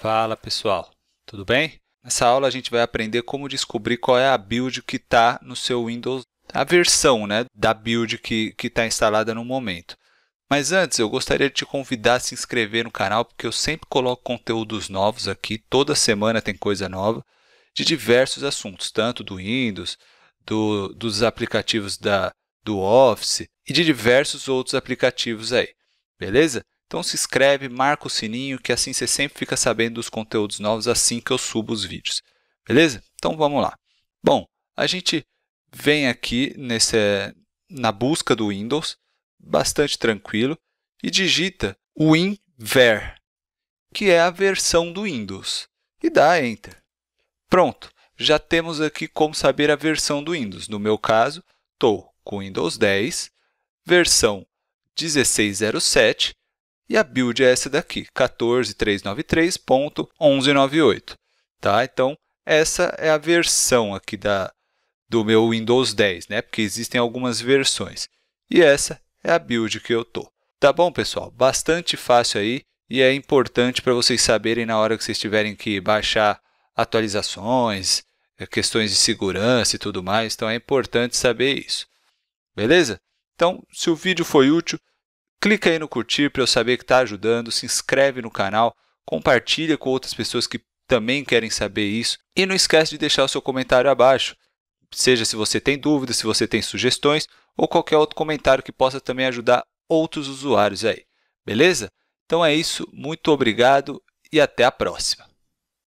Fala pessoal, tudo bem? Nessa aula a gente vai aprender como descobrir qual é a build que está no seu Windows, a versão né, da build que está instalada no momento. Mas antes, eu gostaria de te convidar a se inscrever no canal, porque eu sempre coloco conteúdos novos aqui, toda semana tem coisa nova, de diversos assuntos, tanto do Windows, do, dos aplicativos da, do Office e de diversos outros aplicativos aí, beleza? Então se inscreve, marca o sininho, que assim você sempre fica sabendo dos conteúdos novos assim que eu subo os vídeos. Beleza? Então vamos lá. Bom, a gente vem aqui nesse, eh, na busca do Windows, bastante tranquilo, e digita WinVer, que é a versão do Windows, e dá Enter. Pronto, já temos aqui como saber a versão do Windows. No meu caso, estou com Windows 10, versão 1607, e a build é essa daqui, 14393.1198. Tá? Então, essa é a versão aqui da, do meu Windows 10, né? porque existem algumas versões. E essa é a build que eu estou. Tá bom, pessoal? Bastante fácil aí e é importante para vocês saberem na hora que vocês tiverem que baixar atualizações, eh, questões de segurança e tudo mais. Então é importante saber isso. Beleza? Então, se o vídeo foi útil, Clica aí no curtir para eu saber que está ajudando, se inscreve no canal, compartilha com outras pessoas que também querem saber isso e não esquece de deixar o seu comentário abaixo, seja se você tem dúvidas, se você tem sugestões ou qualquer outro comentário que possa também ajudar outros usuários aí. Beleza? Então é isso, muito obrigado e até a próxima.